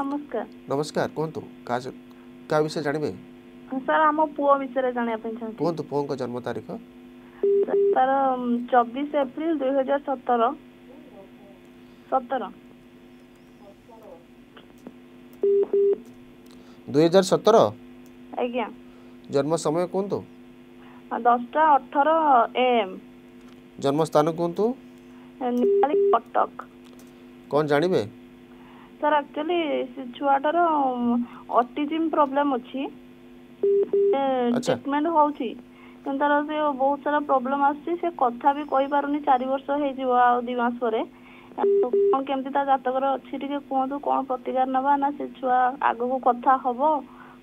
ନମସ୍କାର ନମସ୍କାର କୁହନ୍ତୁ କାହା କାହା ବିଷୟ ଜାଣିବେ ସାର୍ ଆମ ପୁଅ ବିଷୟରେ ଜାଣିବା ପାଇଁ ଚାହୁଁଛି କୁହନ୍ତୁ ପୁଅଙ୍କ ଜନ୍ମ ତାରିଖ ତାର ଚବିଶ ଏପ୍ରିଲ ଦୁଇ ହଜାର ସତର ସତର ଦୁଇ ହଜାର ସତର ଆଜ୍ଞା ଜନ୍ମ ସମୟ କୁହନ୍ତୁ ଦଶଟା ଅଠର ଏଏମ୍ ଜନ୍ମସ୍ଥାନ କୁହନ୍ତୁ କଟକ କ'ଣ ଜାଣିବେ ସାର୍ ଆକ୍ଚୁଆଲି ସେ ଛୁଆଟାର ଅଟିଜିମ୍ ପ୍ରୋବ୍ଲେମ୍ ଅଛି ଟ୍ରିଟମେଣ୍ଟ ହେଉଛି କିନ୍ତୁ ତାର ସେ ବହୁତ ସାରା ପ୍ରୋବ୍ଲେମ୍ ଆସୁଛି ସେ କଥା ବି କହିପାରୁନି ଚାରି ବର୍ଷ ହେଇଯିବ ଆଉ ଦୁଇ ମାସ ପରେ କ'ଣ କେମିତି ତା ଜାତକର ଅଛି ଟିକେ କୁହନ୍ତୁ କ'ଣ ପ୍ରତିକାର ନେବା ନା ସେ ଛୁଆ ଆଗକୁ କଥା ହବ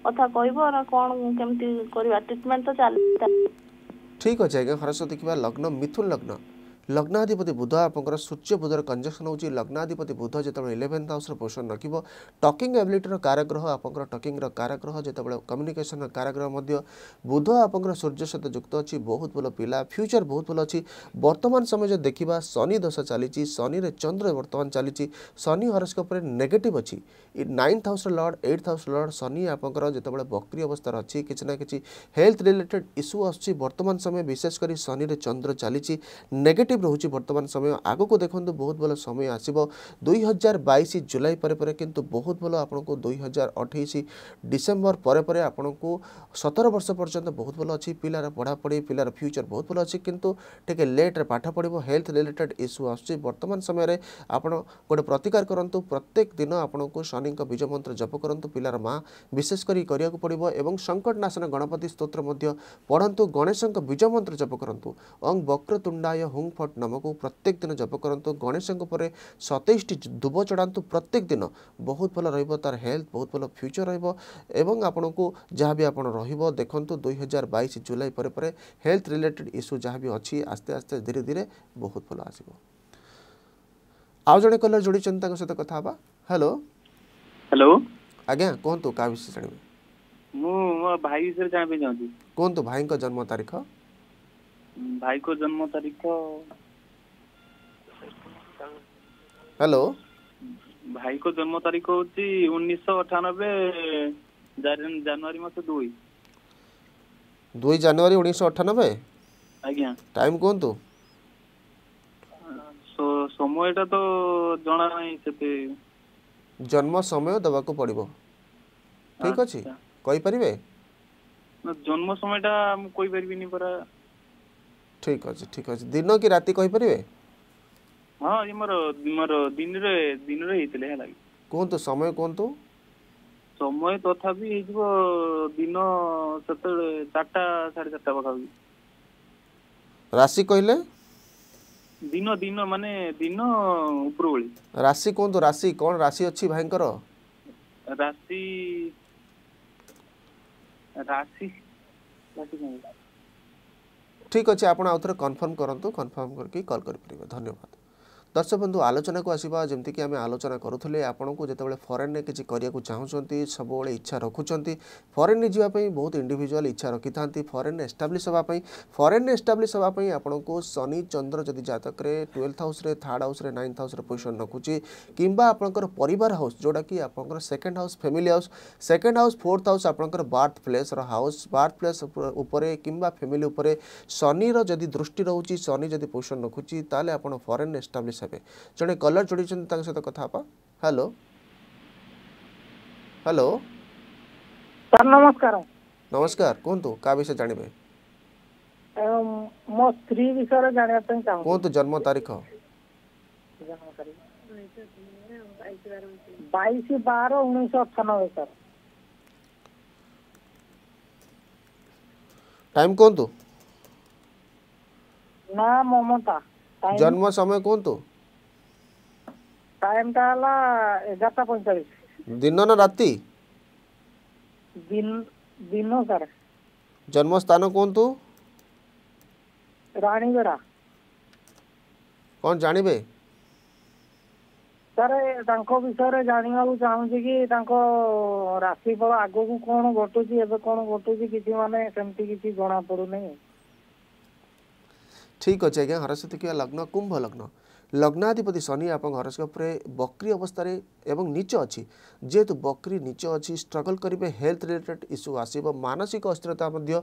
କଥା କହିବ ନା କ'ଣ କେମିତି କରିବା ଟ୍ରିଟମେଣ୍ଟ ତ ଚାଲିଛି ଠିକ୍ ଅଛି ଆଜ୍ଞା ସରସ୍ୱତୀ କିମ୍ବା ଲଗ୍ନ ମିଥୁନ ଲଗ୍ନ লগ্নাধিপতি বুধ আপনার সূর্য বুধর কঞ্জকশন হচ্ছে লগ্নাধিপতি বুধ যেতবে ইলেভেন্থ হাউসর পোষণ রাখব টকিং এবিলিটির কারাগ্রহ আপনার টকিংর কারাগ্রহ যেতবে কম্যুনিকেসন কারাগ্রহ বুধ আপনার সূর্য সহ যুক্ত অ বহুত ভাল পিলা ফ্যুচর বহুত ভাল অর্তমান সময় যদি দেখা শনি দোষ চালছি শনিরে চন্দ্র বর্তমান চালছি শনি হরস্কোপে নেগেটিভ অছি নাইন্থ হাউসর lord eight house lord Shani আপনার যেতবে বক্রি অবস্থার অছি কিছু না কিছু হেলথ রিলেটেড ইস্যু আসছে বর্তমান সময় বিশেষ করে শনিরে চন্দ্র চালছি নেগেটিভ ଆକ୍ଟିଭ୍ ରହୁଛି ବର୍ତ୍ତମାନ ସମୟ ଆଗକୁ ଦେଖନ୍ତୁ ବହୁତ ଭଲ ସମୟ ଆସିବ ଦୁଇ ହଜାର ବାଇଶ ଜୁଲାଇ ପରେ ପରେ କିନ୍ତୁ ବହୁତ ଭଲ ଆପଣଙ୍କୁ ଦୁଇ ହଜାର ଅଠେଇଶ ଡିସେମ୍ବର ପରେ ପରେ ଆପଣଙ୍କୁ ସତର ବର୍ଷ ପର୍ଯ୍ୟନ୍ତ ବହୁତ ଭଲ ଅଛି ପିଲାର ପଢ଼ାପଢ଼ି ପିଲାର ଫ୍ୟୁଚର୍ ବହୁତ ଭଲ ଅଛି କିନ୍ତୁ ଟିକେ ଲେଟ୍ରେ ପାଠ ପଢ଼ିବ ହେଲ୍ଥ ରିଲେଟେଡ୍ ଇସ୍ୟୁ ଆସୁଛି ବର୍ତ୍ତମାନ ସମୟରେ ଆପଣ ଗୋଟେ ପ୍ରତିକାର କରନ୍ତୁ ପ୍ରତ୍ୟେକ ଦିନ ଆପଣଙ୍କୁ ଶନିଙ୍କ ବୀଜ ମନ୍ତ୍ର ଜପ କରନ୍ତୁ ପିଲାର ମା ବିଶେଷ କରି କରିବାକୁ ପଡ଼ିବ ଏବଂ ସଙ୍କଟନାଶନ ଗଣପତି ସ୍ତୋତ୍ର ମଧ୍ୟ ପଢ଼ନ୍ତୁ ଗଣେଶଙ୍କ ବୀଜ ମନ୍ତ୍ର ଜପ କରନ୍ତୁ ଅଂ ବକ୍ରତୁଣ୍ଡାୟ ହୁଂ ଫଳ ଫଟ୍ ନାମକୁ ପ୍ରତ୍ୟେକ ଦିନ ଜପ କରନ୍ତୁ ଗଣେଶଙ୍କ ପରେ ସତେଇଶଟି ଧୂବ ଚଢ଼ାନ୍ତୁ ପ୍ରତ୍ୟେକ ଦିନ ବହୁତ ଭଲ ରହିବ ତାର ହେଲ୍ଥ ବହୁତ ଭଲ ଫ୍ୟୁଚର୍ ରହିବ ଏବଂ ଆପଣଙ୍କୁ ଯାହା ବି ଆପଣ ରହିବ ଦେଖନ୍ତୁ ଦୁଇ ହଜାର ବାଇଶ ଜୁଲାଇ ପରେ ପରେ ହେଲ୍ଥ ରିଲେଟେଡ୍ ଇସ୍ୟୁ ଯାହା ବି ଅଛି ଆସ୍ତେ ଆସ୍ତେ ଧୀରେ ଧୀରେ ବହୁତ ଭଲ ଆସିବ ଆଉ ଜଣେ କଲର ଯୋଡ଼ିଛନ୍ତି ତାଙ୍କ ସହିତ କଥା ହେବା ହ୍ୟାଲୋ ହ୍ୟାଲୋ ଆଜ୍ଞା କୁହନ୍ତୁ କାହା ବିଷୟରେ ଜାଣିବେ ମୁଁ ମୋ ଭାଇ ବିଷୟରେ ଜାଣିବାକୁ ଚାହୁଁଛି କୁହନ୍ତୁ ଭାଇଙ୍କ ଜନ୍ମ ତାରିଖ भाइको जन्म तारिक त हेलो ଭାଇଙ୍କ ଜନ୍ମ ତାରିଖ ହଉଛି ଉଣେଇଶହ ଅଠାନବେ ଜାନୁଆରୀ ମାସ ଦୁଇ ଦୁଇ ଜାନୁଆରୀ ଉଣେଇଶହ ଅଠାନବେ ଆଜ୍ଞା ଟାଇମ୍ କୁହନ୍ତୁ ସମୟଟା ତ ଜଣା ନାହିଁ ସେତେ ଜନ୍ମ ସମୟ ଦେବାକୁ ପଡ଼ିବ ଠିକ୍ ଅଛି କହିପାରିବେ ଜନ୍ମ ସମୟଟା ମୁଁ କହିପାରିବିନି ପରା ଠିକ୍ ଅଛି ଠିକ୍ ଅଛି ଦିନ କି ରାତି କହିପାରିବେ ହଁ ମୋର ମୋର ଦିନରେ ଦିନରେ ହେଇଥିଲେ ହେଲା କୁହନ୍ତୁ ସମୟ କୁହନ୍ତୁ ସମୟ ତଥାପି ହେଇଯିବ ଦିନ ସେତେବେଳେ ଚାରିଟା ସାଢ଼େ ଚାରିଟା ପାଖାପାଖି ରାଶି କହିଲେ ଦିନ ଦିନ ମାନେ ଦିନ ଉପରଓଳି ରାଶି କୁହନ୍ତୁ ରାଶି କ'ଣ ରାଶି ଅଛି ଭାଇଙ୍କର ରାଶି ରାଶି ରାଶି କ'ଣ ঠিক আছে আপনার আউথরে কনফর্ম করতু কনফর্ম করি কল করে ধন্যবাদ ଦର୍ଶକ ବନ୍ଧୁ ଆଲୋଚନାକୁ ଆସିବା ଯେମିତିକି ଆମେ ଆଲୋଚନା କରୁଥିଲେ ଆପଣଙ୍କୁ ଯେତେବେଳେ ଫରେନ୍ରେ କିଛି କରିବାକୁ ଚାହୁଁଛନ୍ତି ସବୁବେଳେ ଇଚ୍ଛା ରଖୁଛନ୍ତି ଫରେନ୍ରେ ଯିବା ପାଇଁ ବହୁତ ଇଣ୍ଡିଭିଜୁଆଲ୍ ଇଚ୍ଛା ରଖିଥାନ୍ତି ଫରେନ୍ରେ ଏଷ୍ଟାବ୍ଲିଶ୍ ହେବା ପାଇଁ ଫରେନ୍ରେ ଏଷ୍ଟାବ୍ଲିଶ୍ ହେବା ପାଇଁ ଆପଣଙ୍କୁ ଶନି ଚନ୍ଦ୍ର ଯଦି ଜାତକରେ ଟୁଏଲ୍ଥ ହାଉସ୍ରେ ଥାର୍ଡ଼ ହାଉସ୍ରେ ନାଇନ୍ଥ ହାଉସ୍ରେ ପୋଜିସନ୍ ରଖୁଛି କିମ୍ବା ଆପଣଙ୍କର ପରିବାର ହାଉସ୍ ଯେଉଁଟାକି ଆପଣଙ୍କର second house family house second house fourth house ଆପଣଙ୍କର ବାର୍ଥ ପ୍ଲେସ୍ର ହାଉସ୍ ବାର୍ଥ ପ୍ଲେସ୍ ଉପରେ କିମ୍ବା ଫ୍ୟାମିଲି ଉପରେ ଶନିର ଯଦି ଦୃଷ୍ଟି ରହୁଛି ଶନି ଯଦି ପୋଜିସନ୍ ରଖୁଛି ତାହେଲେ ଆପଣ ଫରେନ୍ ଏଷ୍ଟାବ୍ଲିଶ୍ हिसाब से जो कलर जोड़ी सहित कथ हेलो हेलो सर नमस्कार नमस्कार कहतु क्या विषय जानवे मो स्त्री विषय जानवाई कहतु जन्म तारीख बैश बार उन्नीस अठानबे सर टाइम कौन तो? ना ममता जन्म समय कौन तो? টাইমটা হলা এগারোটা পঁয়তাল্লিশ দিন না রাতি দিন দিন স্যার জন্মস্থান কুহতু রাণীবেড়া কোন জানিবে ସାର୍ ତାଙ୍କ ବିଷୟରେ ଜାଣିବାକୁ ଚାହୁଁଛି କି ତାଙ୍କ ରାଶିଫଳ ଆଗକୁ କ'ଣ ଘଟୁଛି ଏବେ କ'ଣ ଘଟୁଛି କିଛି ମାନେ ସେମିତି କିଛି ଜଣାପଡ଼ୁନି ଠିକ୍ ଅଛି ଆଜ୍ଞା ହରସ୍ୱତୀ କିମ୍ବା ଲଗ୍ନ କୁମ୍ଭ ଲଗ୍ନ ଲଗ୍ନାଧିପତି ଶନି ଆପଣଙ୍କ ହରସ୍କୋପରେ ବକ୍ରି ଅବସ୍ଥାରେ ଏବଂ ନିଚ ଅଛି ଯେହେତୁ ବକ୍ରି ନିଚ ଅଛି ଷ୍ଟ୍ରଗଲ୍ କରିବେ ହେଲ୍ଥ ରିଲେଟେଡ଼୍ ଇସ୍ୟୁ ଆସିବ ମାନସିକ ଅସ୍ଥିରତା ମଧ୍ୟ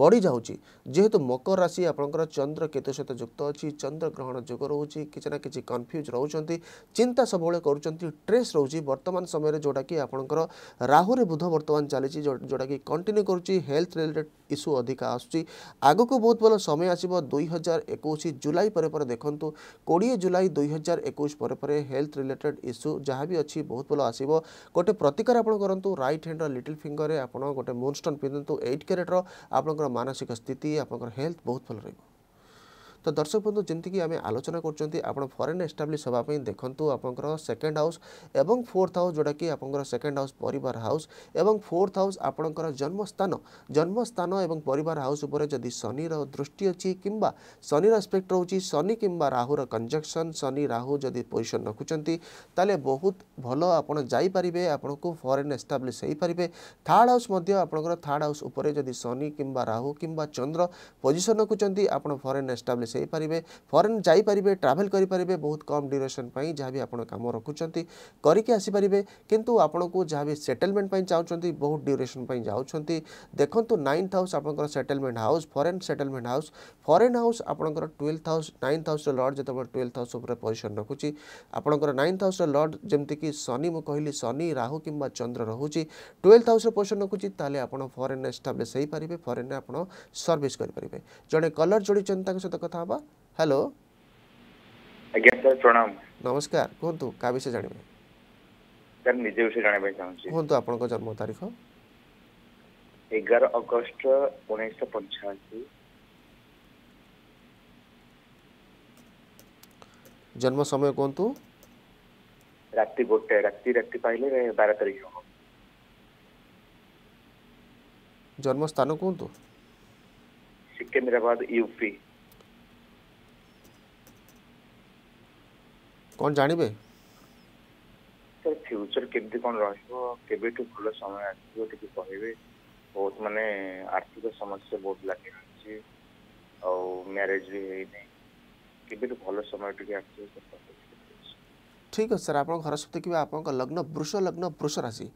ବଢ଼ିଯାଉଛି ଯେହେତୁ ମକର ରାଶି ଆପଣଙ୍କର ଚନ୍ଦ୍ର କେତୁ ସହିତ ଯୁକ୍ତ ଅଛି ଚନ୍ଦ୍ରଗ୍ରହଣ ଯୋଗ ରହୁଛି କିଛି ନା କିଛି କନଫ୍ୟୁଜ୍ ରହୁଛନ୍ତି ଚିନ୍ତା ସବୁବେଳେ କରୁଛନ୍ତି ଟ୍ରେସ୍ ରହୁଛି ବର୍ତ୍ତମାନ ସମୟରେ ଯେଉଁଟାକି ଆପଣଙ୍କର ରାହୁରେ ବୁଧ ବର୍ତ୍ତମାନ ଚାଲିଛି ଯେଉଁଟାକି କଣ୍ଟିନ୍ୟୁ କରୁଛି ହେଲ୍ଥ ରିଲେଟେଡ଼୍ ଇସ୍ୟୁ ଅଧିକା ଆସୁଛି ଆଗକୁ ବହୁତ ଭଲ ସମୟ ଆସିବ ଦୁଇ ହଜାର ଏକୋଇଶ ଜୁଲାଇ ପରେ ପରେ ଦେଖନ୍ତୁ କୋଡ଼ିଏ ଜୁଲାଇ ଦୁଇ ହଜାର ଏକୋଇଶ ପରେ ପରେ ହେଲ୍ଥ ରିଲେଟେଡ଼୍ ଇସ୍ୟୁ ଯାହା ବି ଅଛି जी बहुत ভাল আসিବ গটে প্রতীকৰ আপোন কৰন্ত ৰাইট হ্যান্ডৰ লিটল ফিংগৰে আপোন গটে মুনষ্টন পিনন্ত 8 কেৰেক্টৰ আপোনৰ মানসিক স্থিতি আপোনৰ হেলথ বহুত ভাল ৰে তো দর্শক বন্ধু যেমিকি আমি আলোচনা করছেন আপনার ফরেন এস্টাব্লিশ হওয়া দেখুন আপনার সেকেন্ড হাউস এবং ফোর্থ হাউস যেটা কি আপনার সেকেন্ড হাউস পরিবার হাউস এবং ফোর্থ হাউস আপনার জন্মস্থান জন্মস্থান এবং পরিবার হাউস উপরে যদি শনির দৃষ্টি অছি কিংবা শনির আসপেক্ট রয়েছে শনি কিংবা রাহুর কনজকশন শনি রাহু যদি পজিশন রাখুছেন তাহলে বহুত ভাল আপনার যাইপারে আপনার ফরেন এস্টাব্লিশ হয়ে পারে থার্ড হাউস আপনার থার্ড হাউস উপরে যদি শনি কিংবা রাহু কিংবা চন্দ্র পজিশন রাখুছেন আপনার ফরেন এস্টাব্লিশ ମିଶାଇପାରିବେ ଫରେନ୍ ଯାଇପାରିବେ ଟ୍ରାଭେଲ୍ କରିପାରିବେ ବହୁତ କମ୍ ଡ୍ୟୁରେସନ୍ ପାଇଁ ଯାହା ବି ଆପଣ କାମ ରଖୁଛନ୍ତି କରିକି ଆସିପାରିବେ କିନ୍ତୁ ଆପଣଙ୍କୁ ଯାହା ବି ସେଟେଲମେଣ୍ଟ ପାଇଁ ଚାହୁଁଛନ୍ତି ବହୁତ ଡ୍ୟୁରେସନ୍ ପାଇଁ ଯାଉଛନ୍ତି ଦେଖନ୍ତୁ ନାଇନ୍ଥ ହାଉସ୍ ଆପଣଙ୍କର settlement house foreign settlement house foreign house ଆପଣଙ୍କର ଟୁଏଲ୍ଥ ହାଉସ୍ ନାଇନ୍ଥ ହାଉସ୍ର ଲର୍ଡ଼ ଯେତେବେଳେ ଟୁଏଲ୍ଥ ହାଉସ୍ ଉପରେ ପୋଜିସନ୍ ରଖୁଛି ଆପଣଙ୍କର ନାଇନ୍ଥ ହାଉସ୍ର ଲର୍ଡ଼ ଯେମିତିକି ଶନି ମୁଁ କହିଲି ଶନି ରାହୁ କିମ୍ବା ଚନ୍ଦ୍ର ରହୁଛି ଟୁଏଲ୍ଥ ହାଉସ୍ର ପୋଜିସନ୍ ରଖୁଛି ତାହେଲେ ଆପଣ ଫରେନ୍ ଏଷ୍ଟାବ୍ଲିଶ୍ ହୋଇପାରିବେ ଫରେନ୍ରେ ଆପଣ ସର୍ଭିସ୍ କରିପାରିବେ ଜଣେ କଲର୍ ଯୋଡ଼ିଛନ୍ତି ତାଙ୍କ ସହିତ କଥା ହେବା ହ୍ୟାଲୋ ଆଜ୍ଞା ସାର୍ ପ୍ରଣାମ ନମସ୍କାର କୁହନ୍ତୁ କାହା ବିଷୟ ଜାଣିବେ ସାର୍ ନିଜ ବିଷୟ ଜାଣିବା ପାଇଁ ଚାହୁଁଛି କୁହନ୍ତୁ ଆପଣଙ୍କ ଜନ୍ମ ତାରିଖ ଏଗାର ଅଗଷ୍ଟ ଉଣେଇଶହ ପଞ୍ଚାଅଶୀ ଜନ୍ମ ସମୟ କୁହନ୍ତୁ ରାତି ଗୋଟେ ରାତି ରାତି ପାଇଲେ ବାର ତାରିଖ ହେବ ଜନ୍ମ ସ୍ଥାନ କୁହନ୍ତୁ ସିକନ୍ଦରାବାଦ ୟୁପି कौन जानिबे सर फ्यूचर केमती कोन रहबो केबे टू फुल समय आछो टिके कहबे बहुत माने आर्थिक समस्या बहुत लागि छि औ मैरिज भी हेइ नै केबे टू फुल समय टिके आछो ठीक है सर आप घर सप्ते कि आप लग्न वृष लग्न वृष राशि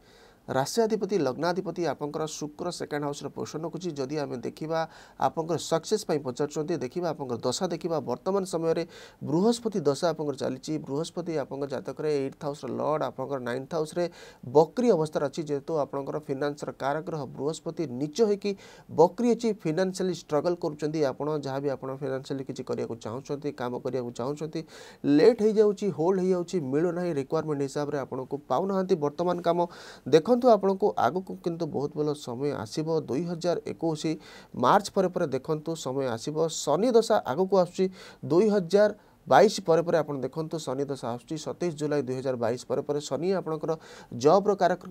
ରାଶିଆଧିପତି ଲଗ୍ନାଧିପତି ଆପଣଙ୍କର ଶୁକ୍ର ସେକେଣ୍ଡ ହାଉସ୍ର ପୋଷଣ ରଖୁଛି ଯଦି ଆମେ ଦେଖିବା ଆପଣଙ୍କର ସକ୍ସେସ୍ ପାଇଁ ପଚାରୁଛନ୍ତି ଦେଖିବା ଆପଣଙ୍କର ଦଶା ଦେଖିବା ବର୍ତ୍ତମାନ ସମୟରେ ବୃହସ୍ପତି ଦଶା ଆପଣଙ୍କର ଚାଲିଛି ବୃହସ୍ପତି ଆପଣଙ୍କ ଜାତକରେ ଏଇଟ୍ ହାଉସ୍ର ଲର୍ଡ଼ ଆପଣଙ୍କର ନାଇନ୍ଥ ହାଉସ୍ରେ ବକ୍ରି ଅବସ୍ଥାରେ ଅଛି ଯେହେତୁ ଆପଣଙ୍କର ଫିନାନ୍ସର କାରଗ୍ରହ ବୃହସ୍ପତି ନିଚ ହୋଇକି ବକ୍ରି ଅଛି ଫିନାନ୍ସିଆଲି ଷ୍ଟ୍ରଗଲ୍ କରୁଛନ୍ତି ଆପଣ ଯାହା ବି ଆପଣ ଫିନାନ୍ସିଆଲି କିଛି କରିବାକୁ ଚାହୁଁଛନ୍ତି କାମ କରିବାକୁ ଚାହୁଁଛନ୍ତି ଲେଟ୍ ହୋଇଯାଉଛି ହୋଲ୍ଡ ହୋଇଯାଉଛି ମିଳୁନାହିଁ ରିକ୍ୱାରମେଣ୍ଟ ହିସାବରେ ଆପଣଙ୍କୁ ପାଉନାହାନ୍ତି ବର୍ତ୍ତମାନ କାମ ଦେଖନ୍ତୁ ଦେଖନ୍ତୁ ଆପଣଙ୍କୁ ଆଗକୁ କିନ୍ତୁ ବହୁତ ଭଲ ସମୟ ଆସିବ ଦୁଇ ହଜାର ଏକୋଇଶ ମାର୍ଚ୍ଚ ପରେ ପରେ ଦେଖନ୍ତୁ ସମୟ ଆସିବ ଶନି ଦଶା ଆଗକୁ ଆସୁଛି ଦୁଇ ହଜାର ବାଇଶ ପରେ ପରେ ଆପଣ ଦେଖନ୍ତୁ ଶନି ଦଶା ଆସୁଛି ସତେଇଶ ଜୁଲାଇ ଦୁଇ ହଜାର ବାଇଶ ପରେ ପରେ ଶନି ଆପଣଙ୍କର ଜବ୍ର କାର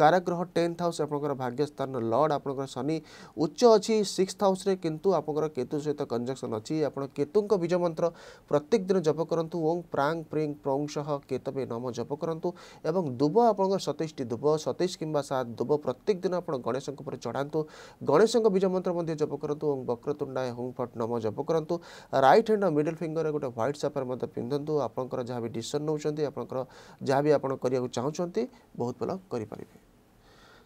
କାରାଗ୍ରହ ଟେନ୍ଥ ହାଉସ୍ ଆପଣଙ୍କର ଭାଗ୍ୟସ୍ଥାନ ଲର୍ଡ଼ ଆପଣଙ୍କର ଶନି ଉଚ୍ଚ ଅଛି ସିକ୍ସଥ ହାଉସ୍ରେ କିନ୍ତୁ ଆପଣଙ୍କର କେତୁ ସହିତ କଞ୍ଜକ୍ସନ୍ ଅଛି ଆପଣ କେତୁଙ୍କ ବୀଜ ମନ୍ତ୍ର ପ୍ରତ୍ୟେକ ଦିନ ଜପ କରନ୍ତୁ ଓଂ ପ୍ରାଙ୍ଗ ପ୍ରିଙ୍ଗ ପ୍ରୌଂଶହ କେତବେ ନମ ଜପ କରନ୍ତୁ ଏବଂ ଦୁବ ଆପଣଙ୍କର ସତେଇଶଟି ଦୁବ ସତେଇଶ କିମ୍ବା ସାତ ଦୁବ ପ୍ରତ୍ୟେକ ଦିନ ଆପଣ ଗଣେଶଙ୍କ ଉପରେ ଚଢ଼ାନ୍ତୁ ଗଣେଶଙ୍କ ବୀଜ ମନ୍ତ୍ର ମଧ୍ୟ ଜପ କରନ୍ତୁ ଓଂ ବକ୍ରତୁଣ୍ଡାଏ ହୁଂ ଫଟ୍ ନମ ଜପ କରନ୍ତୁ ରାଇଟ୍ ହ୍ୟାଣ୍ଡ ମିଡିଲ୍ ଫିଙ୍ଗରରେ ଗୋଟେ ହ୍ୱାଇଟ୍ ସାପର୍ ମଧ୍ୟ ପିନ୍ଧନ୍ତୁ ଆପଣଙ୍କର ଯାହା ବି ଡିସିସନ୍ ନେଉଛନ୍ତି ଆପଣଙ୍କର ଯାହା ବି ଆପଣ କରିବାକୁ ଚାହୁଁଛନ୍ତି ବହୁତ ଭଲ କରିପାରିବେ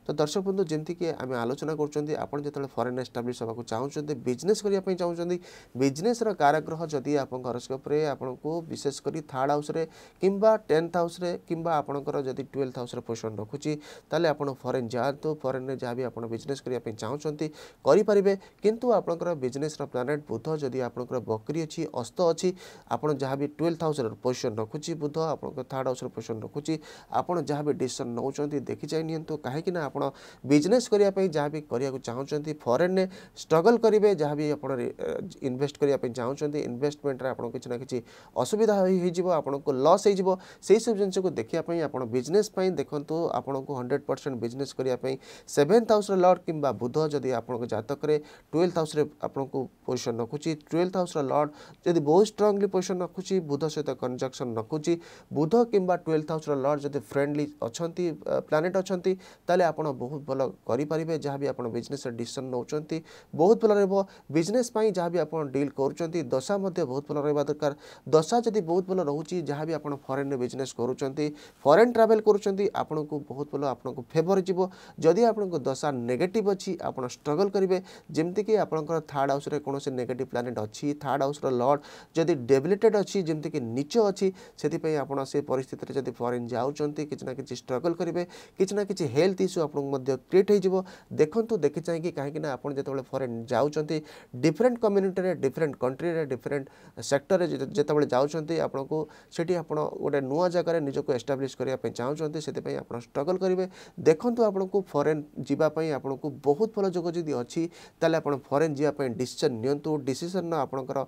তো দর্শক বন্ধু যেমিତିକି ଆମେ ଆଲୋଚନା କରୁଛନ୍ତି ଆପଣ ଯେତେବେଳେ ଫରେନ୍ ଏଷ୍ଟାବ୍ଲିଶ୍ ହେବାକୁ ଚାହୁଁଛନ୍ତି ବିଜନେସ୍ କରିବା ପାଇଁ ଚାହୁଁଛନ୍ତି ବିଜନେସ୍ର କାରାଗ୍ରହ ଯଦି ଆପଣଙ୍କ ହରସ୍କୋପ୍ରେ ଆପଣଙ୍କୁ ବିଶେଷ କରି ଥାର୍ଡ଼ ହାଉସ୍ରେ କିମ୍ବା ଟେନ୍ଥ ହାଉସ୍ରେ କିମ୍ବା ଆପଣଙ୍କର ଯଦି ଟୁଏଲ୍ଥ ହାଉସ୍ରେ ପୋଜିସନ୍ ରଖୁଛି ତାହେଲେ ଆପଣ ଫରେନ୍ ଯାଆନ୍ତୁ ଫରେନ୍ରେ ଯାହା ବି ଆପଣ ବିଜନେସ୍ କରିବା ପାଇଁ ଚାହୁଁଛନ୍ତି କରିପାରିବେ କିନ୍ତୁ ଆପଣଙ୍କର ବିଜନେସ୍ର ପ୍ଲାନେଟ୍ ବୁଧ ଯଦି ଆପଣଙ୍କର ବକ୍ରି ଅଛି ଅସ୍ତ ଅଛି ଆପଣ ଯାହା ବି ଟୁଏଲ୍ଥ ହାଉସ୍ରେ ପୋଜିସନ୍ ରଖୁଛି ବୁଧ ଆପଣଙ୍କ ଥାର୍ଡ଼ ହାଉସ୍ରେ ପୋଜିସନ୍ ରଖୁଛି ଆପଣ ଯାହା ବି ଡିସିସନ୍ ନେଉଛନ୍ତି ଦେଖି ଯାଇ ନିଅନ୍ତୁ କାହିଁକିନା ଆପଣ ବିଜନେସ୍ କରିବା ପାଇଁ ଯାହା ବି କରିବାକୁ ଚାହୁଁଛନ୍ତି ଫରେନ୍ରେ ଷ୍ଟ୍ରଗଲ୍ କରିବେ ଯାହା ବି ଆପଣ ଇନଭେଷ୍ଟ କରିବା ପାଇଁ ଚାହୁଁଛନ୍ତି ଇନଭେଷ୍ଟମେଣ୍ଟରେ ଆପଣଙ୍କୁ କିଛି ନା କିଛି ଅସୁବିଧା ହୋଇଯିବ ଆପଣଙ୍କୁ ଲସ୍ ହୋଇଯିବ ସେହିସବୁ ଜିନିଷକୁ ଦେଖିବା ପାଇଁ ଆପଣ ବିଜନେସ୍ ପାଇଁ ଦେଖନ୍ତୁ ଆପଣଙ୍କୁ ହଣ୍ଡ୍ରେଡ଼ ପରସେଣ୍ଟ ବିଜନେସ୍ କରିବା ପାଇଁ ସେଭେନ୍ଥ ହାଉସ୍ର ଲର୍ଡ଼ କିମ୍ବା ବୁଧ ଯଦି ଆପଣଙ୍କ ଜାତକରେ ଟୁଏଲ୍ଥ ହାଉସ୍ରେ ଆପଣଙ୍କୁ ପୋଜିସନ୍ ରଖୁଛି ଟୁଏଲ୍ଥ ହାଉସ୍ର ଲର୍ଡ଼ ଯଦି ବହୁତ ଷ୍ଟ୍ରଙ୍ଗଲି ପୋଜିସନ୍ ରଖୁଛି ବୁଧ ସହିତ କନଜକ୍ସନ୍ ରଖୁଛି ବୁଧ କିମ୍ବା ଟୁଏଲ୍ଥ ହାଉସ୍ର ଲର୍ଡ଼ ଯଦି ଫ୍ରେଣ୍ଡଲି ଅଛନ୍ତି ପ୍ଲାନେଟ୍ ଅଛନ୍ତି ତାହେଲେ ଆପଣ ଆପଣ ବହୁତ ଭଲ କରିପାରିବେ ଯାହା ବି ଆପଣ ବିଜନେସ୍ରେ ଡିସିସନ୍ ନେଉଛନ୍ତି ବହୁତ ଭଲ ରହିବ ବିଜନେସ୍ ପାଇଁ ଯାହା ବି ଆପଣ ଡିଲ୍ କରୁଛନ୍ତି ଦଶା ମଧ୍ୟ ବହୁତ ଭଲ ରହିବା ଦରକାର ଦଶା ଯଦି ବହୁତ ଭଲ ରହୁଛି ଯାହା ବି ଆପଣ ଫରେନ୍ରେ ବିଜନେସ୍ କରୁଛନ୍ତି ଫରେନ୍ ଟ୍ରାଭେଲ୍ କରୁଛନ୍ତି ଆପଣଙ୍କୁ ବହୁତ ଭଲ ଆପଣଙ୍କୁ ଫେଭର୍ ଯିବ ଯଦି ଆପଣଙ୍କ ଦଶା ନେଗେଟିଭ୍ ଅଛି ଆପଣ ଷ୍ଟ୍ରଗଲ୍ କରିବେ ଯେମିତିକି ଆପଣଙ୍କର ଥାର୍ଡ଼ ହାଉସ୍ରେ କୌଣସି ନେଗେଟିଭ୍ ପ୍ଲାନେଟ୍ ଅଛି ଥାର୍ଡ଼ ହାଉସ୍ର ଲର୍ଡ଼ ଯଦି ଡେବିଲିଟେଡ଼୍ ଅଛି ଯେମିତିକି ନିଚ ଅଛି ସେଥିପାଇଁ ଆପଣ ସେ ପରିସ୍ଥିତିରେ ଯଦି ଫରେନ୍ ଯାଉଛନ୍ତି କିଛି ନା କିଛି ଷ୍ଟ୍ରଗଲ୍ କରିବେ କିଛି ନା କିଛି ହେଲ୍ଥ ଇସ୍ୟୁ ଆପଣଙ୍କୁ କ୍ରିଏଟ୍ ହୋଇଯିବ ଦେଖନ୍ତୁ ଦେଖି ଚାହିଁକି କାହିଁକିନା ଆପଣ ଯେତେବେଳେ ଫରେନ୍ ଯାଉଛନ୍ତି ଡିଫରେଣ୍ଟ କମ୍ୟୁନିଟିରେ ଡିଫରେଣ୍ଟ କଣ୍ଟ୍ରିରେ ଡିଫରେଣ୍ଟ ସେକ୍ଟରରେ ଯେତେବେଳେ ଯାଉଛନ୍ତି ଆପଣଙ୍କୁ ସେଠି ଆପଣ ଗୋଟେ ନୂଆ ଜାଗାରେ ନିଜକୁ ଏଷ୍ଟାବ୍ଲିଶ୍ କରିବା ପାଇଁ ଚାହୁଁଛନ୍ତି ସେଥିପାଇଁ ଆପଣ ଷ୍ଟ୍ରଗଲ୍ କରିବେ ଦେଖନ୍ତୁ ଆପଣଙ୍କୁ ଫରେନ୍ ଯିବା ପାଇଁ ଆପଣଙ୍କୁ ବହୁତ ଭଲ ଯୋଗ ଯଦି ଅଛି ତାହେଲେ ଆପଣ ଫରେନ୍ ଯିବା ପାଇଁ ଡିସିସନ୍ ନିଅନ୍ତୁ ଡିସିସନ୍ ଆପଣଙ୍କର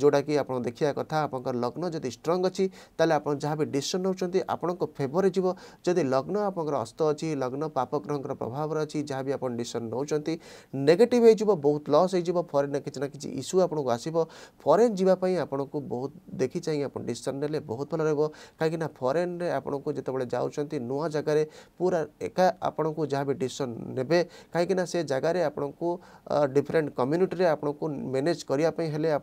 ଯେଉଁଟାକି ଆପଣ ଦେଖିବା କଥା ଆପଣଙ୍କର ଲଗ୍ନ ଯଦି ଷ୍ଟ୍ରଙ୍ଗ ଅଛି ତାହେଲେ ଆପଣ ଯାହା ବି ଡିସିସନ୍ ନେଉଛନ୍ତି ଆପଣଙ୍କ ଫେଭରରେ ଯିବ ଯଦି ଲଗ୍ନ ଆପଣଙ୍କର ଅସ୍ତ ଅଛି ଲଗ୍ନ ପାପ ग्रह प्रभाव अच्छी जहाँ भी आपन डिसीजन नौकर नेगेटिव हो बहुत लस हो फरेन किसी ना कि इश्यू आपको आसो फरेन जावाई आपन बहुत देखी चाहिए आप डिसीजन ने बहुत भल रहा कहीं फरेन में आपन को जितेबाला जाऊँ नुआ जगार पूरा एका आपन को जहाँ भी डिसीजन ने कहीं से जगार आपको डिफरेन्ट कम्युनिटी आपन को मैनेज करवाई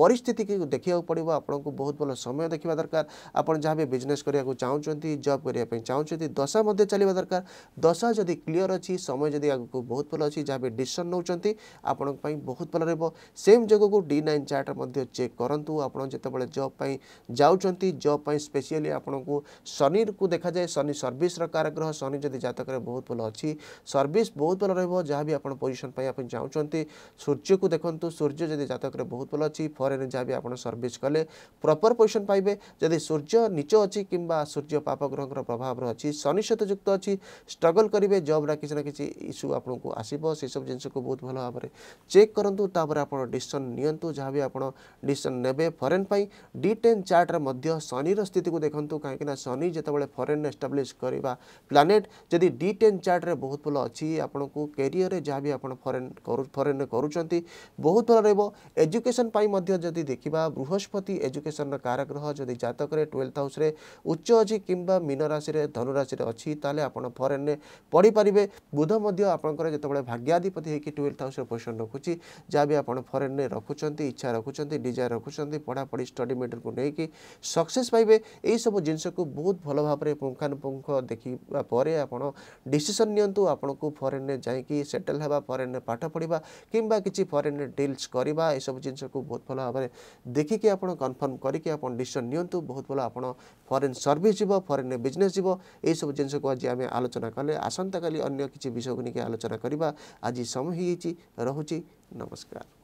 परिस्थित देखा पड़ा आपन को बहुत भल समय देखा दरकार आपड़ जहाँ भी बिजनेस कराया को चाहूँ जब करने चाहूँ दशा चलवा दरकार दस ଦଶା ଯଦି କ୍ଲିଅର୍ ଅଛି ସମୟ ଯଦି ଆଗକୁ ବହୁତ ଭଲ ଅଛି ଯାହା ବି ଡିସିସନ୍ ନେଉଛନ୍ତି ଆପଣଙ୍କ ପାଇଁ ବହୁତ ଭଲ ରହିବ ସେମ୍ ଯୋଗକୁ ଡି ନାଇନ୍ ଚାର୍ଟ ମଧ୍ୟ ଚେକ୍ କରନ୍ତୁ ଆପଣ ଯେତେବେଳେ ଜବ୍ ପାଇଁ ଯାଉଛନ୍ତି ଜବ୍ ପାଇଁ ସ୍ପେସିଆଲି ଆପଣଙ୍କୁ ଶନିକୁ ଦେଖାଯାଏ ଶନି ସର୍ଭିସର କାରଗ୍ରହ ଶନି ଯଦି ଜାତକରେ ବହୁତ ଭଲ ଅଛି ସର୍ଭିସ୍ ବହୁତ ଭଲ ରହିବ ଯାହା ବି ଆପଣ ପୋଜିସନ୍ ପାଇଁ ଆପଣ ଚାହୁଁଛନ୍ତି ସୂର୍ଯ୍ୟକୁ ଦେଖନ୍ତୁ ସୂର୍ଯ୍ୟ ଯଦି ଜାତକରେ ବହୁତ ଭଲ ଅଛି ଫରେନ୍ ଯାହା ବି ଆପଣ ସର୍ଭିସ୍ କଲେ ପ୍ରପର୍ ପୋଜିସନ୍ ପାଇବେ ଯଦି ସୂର୍ଯ୍ୟ ନିଚ ଅଛି କିମ୍ବା ସୂର୍ଯ୍ୟ ପାପଗ୍ରହଙ୍କର ପ୍ରଭାବର ଅଛି ଶନି ସହିତ ଯୁକ୍ତ ଅଛି ଷ୍ଟ୍ରଗଲ୍ କରିବେ ଜବ୍ର କିଛି ନା କିଛି ଇସ୍ୟୁ ଆପଣଙ୍କୁ ଆସିବ ସେସବୁ ଜିନିଷକୁ ବହୁତ ଭଲ ଭାବରେ ଚେକ୍ କରନ୍ତୁ ତାପରେ ଆପଣ ଡିସିସନ୍ ନିଅନ୍ତୁ ଯାହା ବି ଆପଣ ଡିସିସନ୍ ନେବେ ଫରେନ୍ ପାଇଁ ଡି ଟେନ୍ ଚାର୍ଟରେ ମଧ୍ୟ ଶନିର ସ୍ଥିତିକୁ ଦେଖନ୍ତୁ କାହିଁକିନା ଶନି ଯେତେବେଳେ ଫରେନ୍ ଏଷ୍ଟାବ୍ଲିଶ୍ କରିବା ପ୍ଲାନେଟ୍ ଯଦି ଡି ଟେନ୍ ଚାର୍ଟରେ ବହୁତ ଭଲ ଅଛି ଆପଣଙ୍କୁ କ୍ୟାରିୟରରେ ଯାହା ବି ଆପଣ ଫରେନ୍ କରୁ ଫରେନ୍ରେ କରୁଛନ୍ତି ବହୁତ ଭଲ ରହିବ ଏଜୁକେସନ୍ ପାଇଁ ମଧ୍ୟ ଯଦି ଦେଖିବା ବୃହସ୍ପତି ଏଜୁକେସନ୍ର କାରଗ୍ରହ ଯଦି ଜାତକରେ ଟୁଏଲ୍ଥ ହାଉସ୍ରେ ଉଚ୍ଚ ଅଛି କିମ୍ବା ମୀନ ରାଶିରେ ଧନୁରାଶିରେ ଅଛି ତାହେଲେ ଆପଣ ଫରେନ୍ରେ ପଢ଼ିପାରିବେ ବୁଧ ମଧ୍ୟ ଆପଣଙ୍କର ଯେତେବେଳେ ଭାଗ୍ୟାଧିପତି ହେଇକି ଟୁଏଲ୍ଥ ହାଉସ୍ର ପୋଜିସନ୍ ରଖୁଛି ଯାହା ବି ଆପଣ ଫରେନ୍ରେ ରଖୁଛନ୍ତି ଇଚ୍ଛା ରଖୁଛନ୍ତି ଡିଜାୟାର ରଖୁଛନ୍ତି ପଢ଼ାପଢ଼ି ଷ୍ଟଡ଼ି ମେଟରକୁ ନେଇକି ସକ୍ସେସ୍ ପାଇବେ ଏହିସବୁ ଜିନିଷକୁ ବହୁତ ଭଲ ଭାବରେ ପୁଙ୍ଖାନୁପୁଙ୍ଖ ଦେଖିବା ପରେ ଆପଣ ଡିସିସନ୍ ନିଅନ୍ତୁ ଆପଣଙ୍କୁ ଫରେନ୍ରେ ଯାଇକି ସେଟେଲ୍ ହେବା ଫରେନ୍ରେ ପାଠ ପଢ଼ିବା କିମ୍ବା କିଛି ଫରେନ୍ରେ ଡିଲ୍ସ କରିବା ଏସବୁ ଜିନିଷକୁ ବହୁତ ଭଲ ଭାବରେ ଦେଖିକି ଆପଣ କନଫର୍ମ କରିକି ଆପଣ ଡିସିସନ୍ ନିଅନ୍ତୁ ବହୁତ ଭଲ ଆପଣ ଫରେନ୍ ସର୍ଭିସ୍ ଯିବ ଫରେନ୍ରେ ବିଜନେସ୍ ଯିବ ଏହିସବୁ ଜିନିଷକୁ ଆଜି ଆମେ ଆଲୋଚନା କଲେ ଆସନ୍ତାକାଲି ଅନ୍ୟ କିଛି ବିଷୟକୁ ନେଇକି ଆଲୋଚନା କରିବା ଆଜି ସମୟ ହୋଇଯାଇଛି ରହୁଛି ନମସ୍କାର